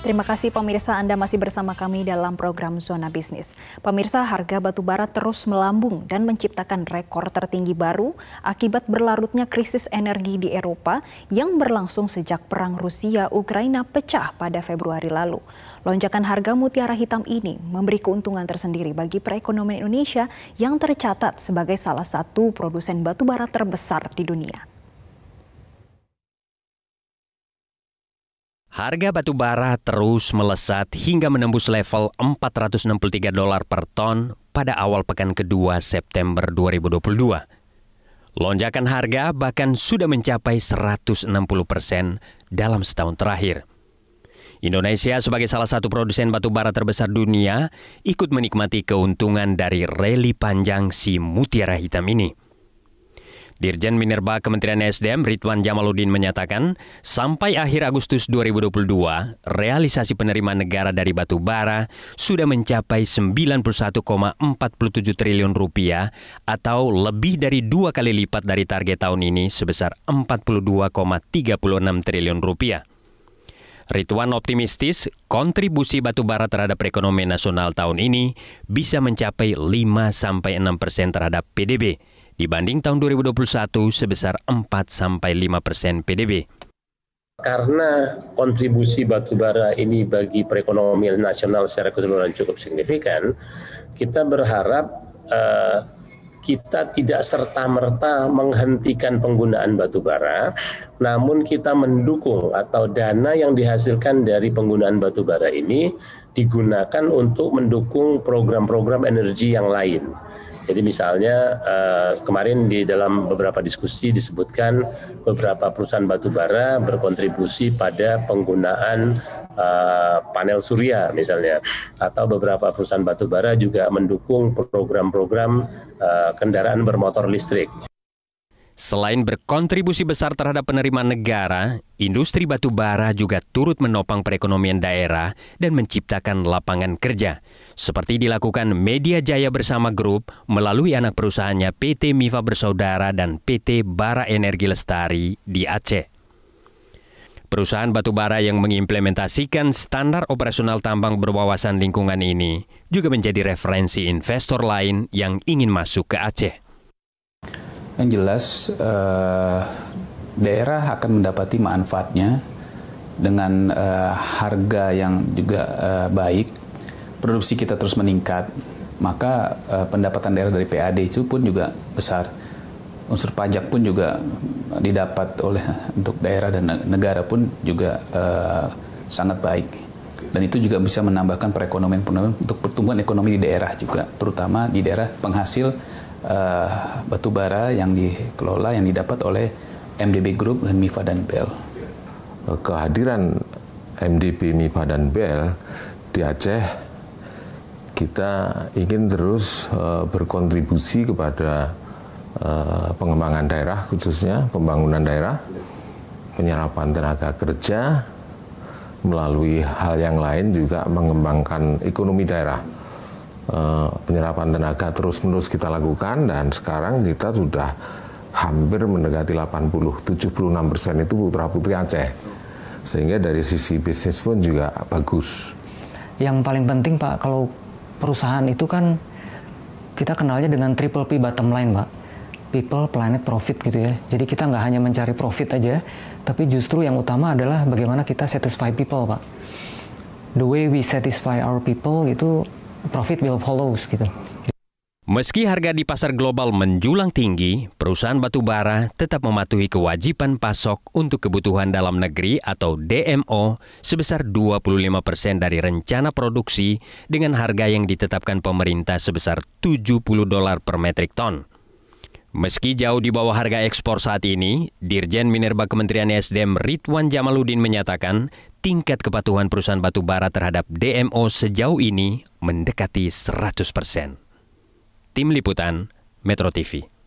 Terima kasih pemirsa Anda masih bersama kami dalam program Zona Bisnis. Pemirsa harga batu bara terus melambung dan menciptakan rekor tertinggi baru akibat berlarutnya krisis energi di Eropa yang berlangsung sejak perang Rusia-Ukraina pecah pada Februari lalu. Lonjakan harga mutiara hitam ini memberi keuntungan tersendiri bagi perekonomian Indonesia yang tercatat sebagai salah satu produsen batu bara terbesar di dunia. Harga batu bara terus melesat hingga menembus level 463 dolar per ton pada awal pekan kedua September 2022. Lonjakan harga bahkan sudah mencapai 160 persen dalam setahun terakhir. Indonesia sebagai salah satu produsen batu bara terbesar dunia ikut menikmati keuntungan dari rally panjang si mutiara hitam ini. Dirjen Minerba Kementerian SDM Ridwan Jamaluddin menyatakan, sampai akhir Agustus 2022, realisasi penerimaan negara dari batu bara sudah mencapai 91,47 triliun rupiah atau lebih dari dua kali lipat dari target tahun ini sebesar 42,36 triliun rupiah. Ridwan optimistis kontribusi batubara terhadap perekonomian nasional tahun ini bisa mencapai 5-6 persen terhadap PDB dibanding tahun 2021 sebesar 4-5 persen PDB. Karena kontribusi batubara ini bagi perekonomian nasional secara keseluruhan cukup signifikan, kita berharap uh, kita tidak serta-merta menghentikan penggunaan batubara, namun kita mendukung atau dana yang dihasilkan dari penggunaan batubara ini digunakan untuk mendukung program-program energi yang lain. Jadi misalnya eh, kemarin di dalam beberapa diskusi disebutkan beberapa perusahaan batubara berkontribusi pada penggunaan eh, panel surya misalnya, atau beberapa perusahaan batubara juga mendukung program-program eh, kendaraan bermotor listrik. Selain berkontribusi besar terhadap penerimaan negara, industri batu bara juga turut menopang perekonomian daerah dan menciptakan lapangan kerja, seperti dilakukan Media Jaya Bersama Group melalui anak perusahaannya PT Miva Bersaudara dan PT Bara Energi Lestari di Aceh. Perusahaan batubara yang mengimplementasikan standar operasional tambang berwawasan lingkungan ini juga menjadi referensi investor lain yang ingin masuk ke Aceh. Yang jelas uh, daerah akan mendapati manfaatnya dengan uh, harga yang juga uh, baik, produksi kita terus meningkat, maka uh, pendapatan daerah dari PAD itu pun juga besar. Unsur pajak pun juga didapat oleh untuk daerah dan negara pun juga uh, sangat baik dan itu juga bisa menambahkan perekonomian perekonomian untuk pertumbuhan ekonomi di daerah juga terutama di daerah penghasil uh, eh, batubara yang dikelola yang didapat oleh MDB Group dan MIFA dan BEL. Eh, kehadiran MDB MIFA dan BEL di Aceh kita ingin terus uh, berkontribusi kepada uh, pengembangan daerah khususnya pembangunan daerah, penyerapan tenaga kerja melalui hal yang lain juga mengembangkan ekonomi daerah Eh, penyerapan tenaga terus-menerus kita lakukan dan sekarang kita sudah hampir mendekati 80, 76 persen itu putra putri Aceh. Sehingga dari sisi bisnis pun juga bagus. Yang paling penting Pak, kalau perusahaan itu kan kita kenalnya dengan triple P bottom line Pak. People, planet, profit gitu ya. Jadi kita nggak hanya mencari profit aja, tapi justru yang utama adalah bagaimana kita satisfy people Pak. The way we satisfy our people itu profit will follows gitu. Meski harga di pasar global menjulang tinggi, perusahaan batubara tetap mematuhi kewajiban pasok untuk kebutuhan dalam negeri atau DMO sebesar 25 persen dari rencana produksi dengan harga yang ditetapkan pemerintah sebesar 70 dolar per metrik ton. Meski jauh di bawah harga ekspor saat ini, Dirjen Minerba Kementerian SDM Ridwan Jamaludin menyatakan tingkat kepatuhan perusahaan batubara terhadap DMO sejauh ini mendekati 100%. Tim Liputan, Metro TV.